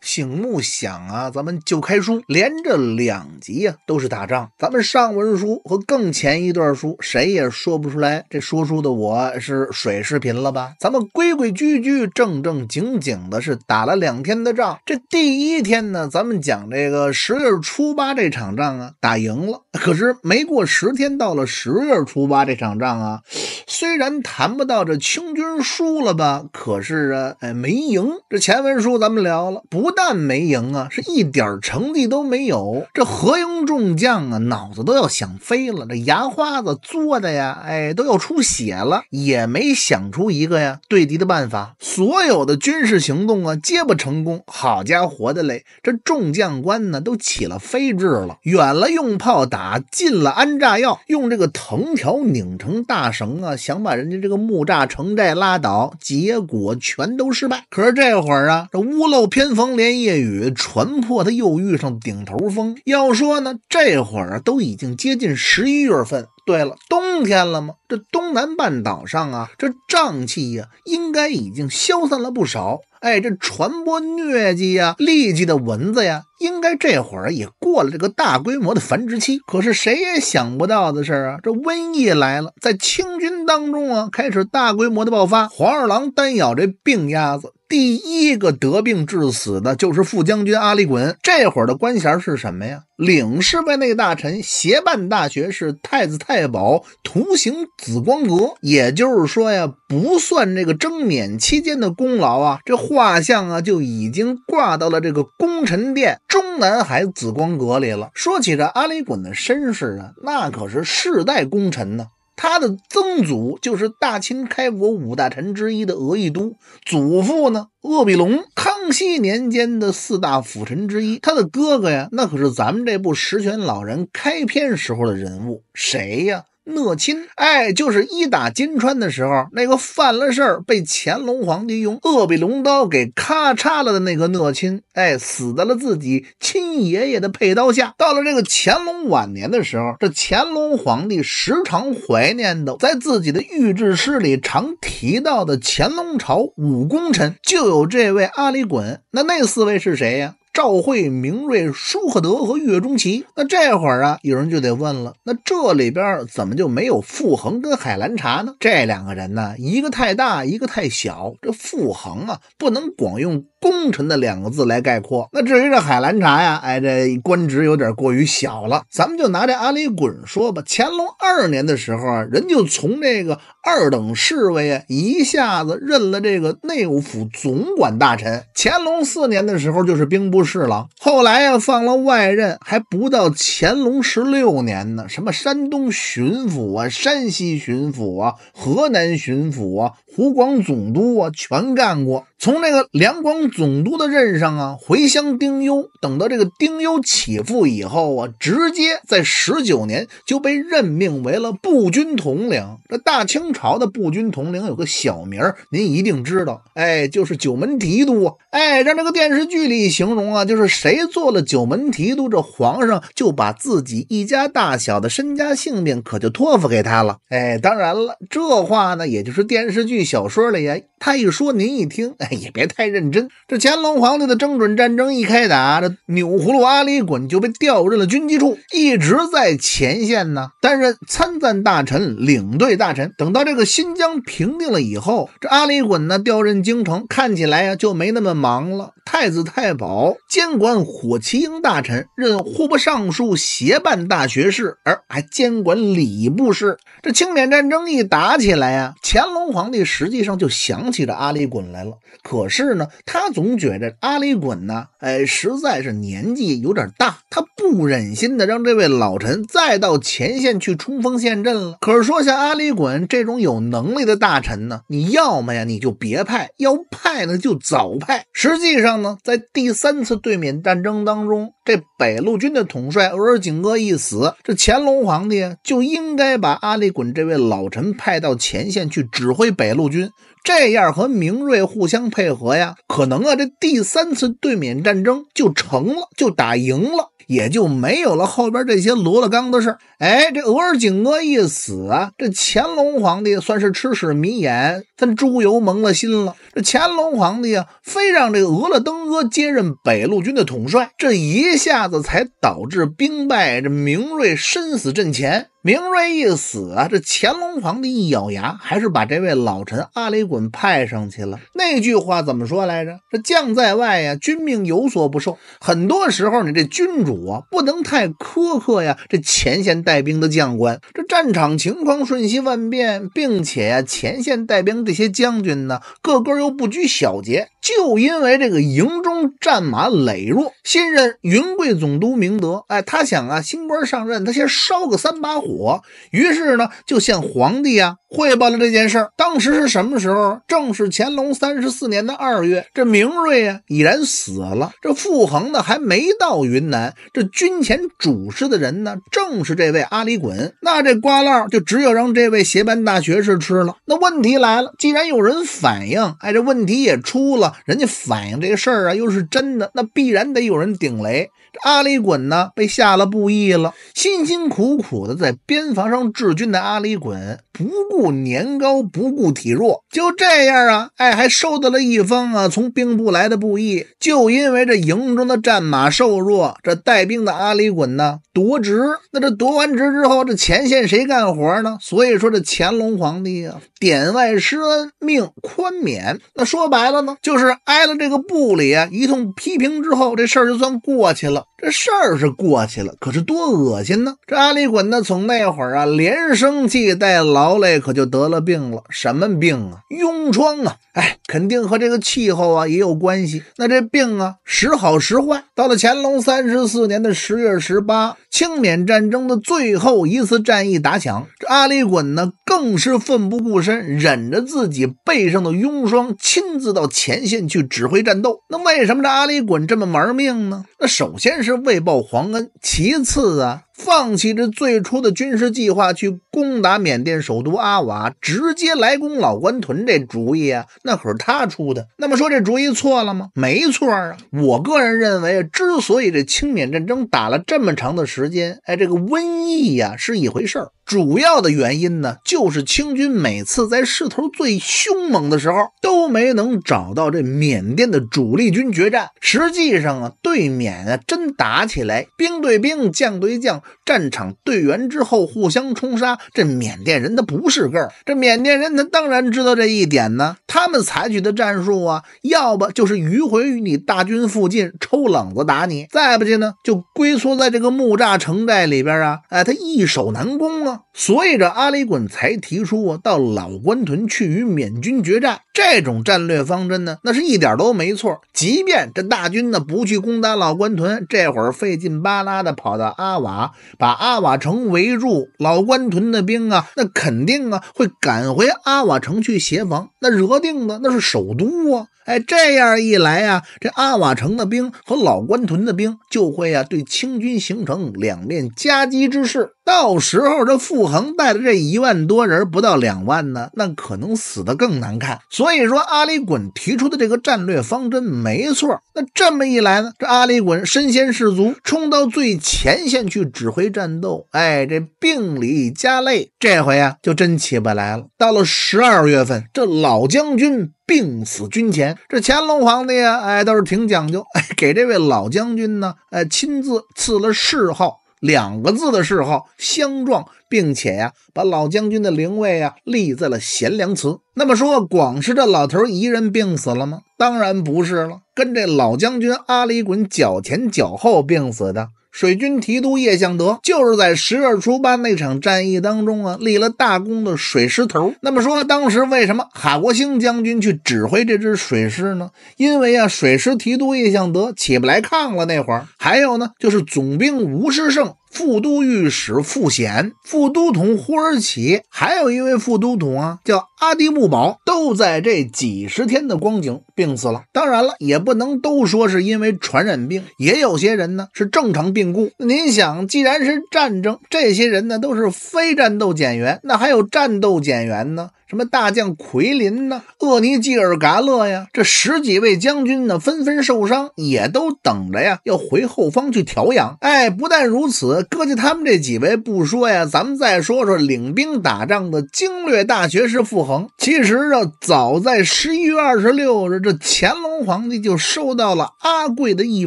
醒目想啊，咱们就开书，连着两集呀，都是打仗。咱们上文书和更前一段书，谁也说不出来。这说书的我是水视频了吧？咱们规规矩矩、正正经经的是打了两天的仗。这第一天呢，咱们讲这个十月初八这场仗啊，打赢了。可是没过十天，到了十月初八，这场仗啊，虽然谈不到这清军输了吧，可是啊，哎，没赢。这前文书咱们聊了，不但没赢啊，是一点成绩都没有。这何营众将啊，脑子都要想飞了，这牙花子作的呀，哎，都要出血了，也没想出一个呀对敌的办法。所有的军事行动啊，皆不成功。好家伙的嘞，这众将官呢，都起了飞智了，远了用炮打。啊，进了安炸药，用这个藤条拧成大绳啊，想把人家这个木栅城寨拉倒，结果全都失败。可是这会儿啊，这屋漏偏逢连夜雨，船破他又遇上顶头风。要说呢，这会儿啊，都已经接近十一月份，对了，冬天了吗？这东南半岛上啊，这瘴气呀，应该已经消散了不少。哎，这传播疟疾呀、痢疾的蚊子呀。应该这会儿也过了这个大规模的繁殖期，可是谁也想不到的是啊，这瘟疫来了，在清军当中啊开始大规模的爆发。黄二郎单咬这病鸭子，第一个得病致死的就是副将军阿里衮。这会儿的官衔是什么呀？领侍卫内大臣、协办大学士、太子太保、图形紫光阁。也就是说呀，不算这个征免期间的功劳啊，这画像啊就已经挂到了这个功臣殿。中南海紫光阁里了。说起这阿里衮的身世啊，那可是世代功臣呢。他的曾祖就是大清开国五大臣之一的额亦都，祖父呢鄂必龙，康熙年间的四大辅臣之一。他的哥哥呀，那可是咱们这部《十全老人》开篇时候的人物，谁呀？讷亲，哎，就是一打金川的时候，那个犯了事儿被乾隆皇帝用鄂毕龙刀给咔嚓了的那个讷亲，哎，死在了自己亲爷爷的佩刀下。到了这个乾隆晚年的时候，这乾隆皇帝时常怀念的，在自己的御制诗里常提到的乾隆朝五功臣，就有这位阿里衮。那那四位是谁呀？赵惠、明瑞、舒赫德和岳钟琪，那这会儿啊，有人就得问了，那这里边怎么就没有傅恒跟海兰察呢？这两个人呢，一个太大，一个太小，这傅恒啊，不能光用。功臣的两个字来概括。那至于这海兰察呀，哎，这官职有点过于小了。咱们就拿这阿里衮说吧。乾隆二年的时候啊，人就从这个二等侍卫啊，一下子任了这个内务府总管大臣。乾隆四年的时候，就是兵部侍郎。后来呀，放了外任，还不到乾隆十六年呢，什么山东巡抚啊、山西巡抚啊、河南巡抚啊、湖广总督啊，全干过。从那个两广。总督的任上啊，回乡丁忧，等到这个丁忧起复以后啊，直接在十九年就被任命为了步军统领。这大清朝的步军统领有个小名，您一定知道，哎，就是九门提督。哎，让这个电视剧里形容啊，就是谁做了九门提督，这皇上就把自己一家大小的身家性命可就托付给他了。哎，当然了，这话呢，也就是电视剧小说里呀，他一说您一听，哎，也别太认真。这乾隆皇帝的征准战争一开打，这钮祜禄阿里衮就被调任了军机处，一直在前线呢，担任参赞大臣、领队大臣。等到这个新疆平定了以后，这阿里衮呢调任京城，看起来呀就没那么忙了。太子太保、监管火器营大臣，任户部尚书、协办大学士，而还监管礼部事。这清缅战争一打起来呀，乾隆皇帝实际上就想起这阿里衮来了。可是呢，他。总觉着阿里衮呢，哎，实在是年纪有点大，他不忍心的让这位老臣再到前线去冲锋陷阵了。可是说像阿里衮这种有能力的大臣呢，你要么呀，你就别派；要派呢，就早派。实际上呢，在第三次对缅战争当中，这北路军的统帅额尔景厄一死，这乾隆皇帝就应该把阿里衮这位老臣派到前线去指挥北路军。这样和明瑞互相配合呀，可能啊，这第三次对缅战争就成了，就打赢了，也就没有了后边这些罗了刚的事儿。哎，这额尔景额一死啊，这乾隆皇帝算是吃屎迷眼，跟猪油蒙了心了。这乾隆皇帝啊，非让这额勒登阿接任北路军的统帅，这一下子才导致兵败，这明瑞身死阵前。明瑞一死啊，这乾隆皇帝一咬牙，还是把这位老臣阿里衮派上去了。那句话怎么说来着？这将在外呀，君命有所不受。很多时候，你这君主啊，不能太苛刻呀。这前线带兵的将官，这战场情况瞬息万变，并且啊，前线带兵这些将军呢，个个又不拘小节。就因为这个营中战马羸弱，新任云贵总督明德，哎，他想啊，新官上任，他先烧个三把火。我于是呢就向皇帝啊汇报了这件事。当时是什么时候？正是乾隆三十四年的二月。这明瑞啊已然死了。这傅恒呢还没到云南。这军前主事的人呢正是这位阿里衮。那这瓜烙就只有让这位协办大学士吃了。那问题来了，既然有人反映，哎，这问题也出了。人家反映这事儿啊又是真的，那必然得有人顶雷。阿里衮呢被下了布衣了，辛辛苦苦的在。边防上治军的阿里衮。不顾年高，不顾体弱，就这样啊，哎，还收到了一封啊从兵部来的布衣。就因为这营中的战马瘦弱，这带兵的阿里衮呢夺职，那这夺完职之后，这前线谁干活呢？所以说这乾隆皇帝啊，点外施恩，命宽免。那说白了呢，就是挨了这个部里啊一通批评之后，这事儿就算过去了。这事儿是过去了，可是多恶心呢！这阿里衮呢，从那会儿啊，连生气带牢。劳累可就得了病了，什么病啊？痈疮啊！哎，肯定和这个气候啊也有关系。那这病啊，时好时坏。到了乾隆三十四年的十月十八，清缅战争的最后一次战役打响，这阿里衮呢？更是奋不顾身，忍着自己背上的痈疮，亲自到前线去指挥战斗。那为什么这阿里衮这么玩命呢？那首先是为报皇恩，其次啊，放弃这最初的军事计划，去攻打缅甸首都阿瓦，直接来攻老关屯这主意啊，那可是他出的。那么说这主意错了吗？没错啊。我个人认为啊，之所以这清缅战争打了这么长的时间，哎，这个瘟疫呀是一回事儿，主要的原因呢就。就是清军每次在势头最凶猛的时候，都没能找到这缅甸的主力军决战。实际上啊，对缅啊，真打起来，兵对兵，将对将，战场队员之后，互相冲杀。这缅甸人他不是个儿，这缅甸人他当然知道这一点呢。他们采取的战术啊，要不就是迂回于你大军附近，抽冷子打你；再不济呢，就龟缩在这个木栅城寨里边啊，哎，他易守难攻啊。所以这阿里衮才。提出啊，到老官屯去与缅军决战，这种战略方针呢，那是一点都没错。即便这大军呢不去攻打老官屯，这会儿费劲巴拉的跑到阿瓦，把阿瓦城围住，老官屯的兵啊，那肯定啊会赶回阿瓦城去协防，那惹定的那是首都啊！哎，这样一来呀，这阿瓦城的兵和老官屯的兵就会啊对清军形成两面夹击之势，到时候这傅恒带的这一万多。人不到两万呢，那可能死的更难看。所以说，阿里衮提出的这个战略方针没错。那这么一来呢，这阿里衮身先士卒，冲到最前线去指挥战斗。哎，这病里加累，这回啊就真起不来了。到了十二月份，这老将军病死军前。这乾隆皇帝啊，哎倒是挺讲究，哎给这位老将军呢，哎亲自赐了谥号。两个字的谥号相撞，并且呀，把老将军的灵位啊立在了贤良祠。那么说，广氏这老头一人病死了吗？当然不是了，跟这老将军阿里滚脚前脚后病死的。水军提督叶向德就是在十月初八那场战役当中啊立了大功的水师头。那么说，当时为什么海国兴将军去指挥这支水师呢？因为啊，水师提督叶向德起不来抗了那会儿。还有呢，就是总兵吴师胜副都御史傅显、副都统呼尔起，还有一位副都统啊，叫阿迪木保，都在这几十天的光景病死了。当然了，也不能都说是因为传染病，也有些人呢是正常病故。您想，既然是战争，这些人呢都是非战斗减员，那还有战斗减员呢？什么大将奎林呐，厄尼基尔嘎勒呀，这十几位将军呢，纷纷受伤，也都等着呀，要回后方去调养。哎，不但如此，搁下他们这几位不说呀，咱们再说说领兵打仗的经略大学士傅恒。其实啊，早在十一月二十六日，这乾隆皇帝就收到了阿桂的一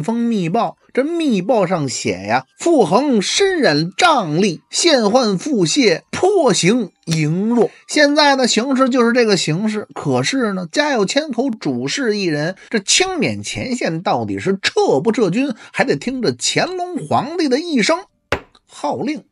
封密报。这密报上写呀，傅恒身染瘴疠，现患腹泻，颇行羸弱。现在的形势就是这个形势。可是呢，家有千口，主事一人。这清缅前线到底是撤不撤军，还得听着乾隆皇帝的一声号令。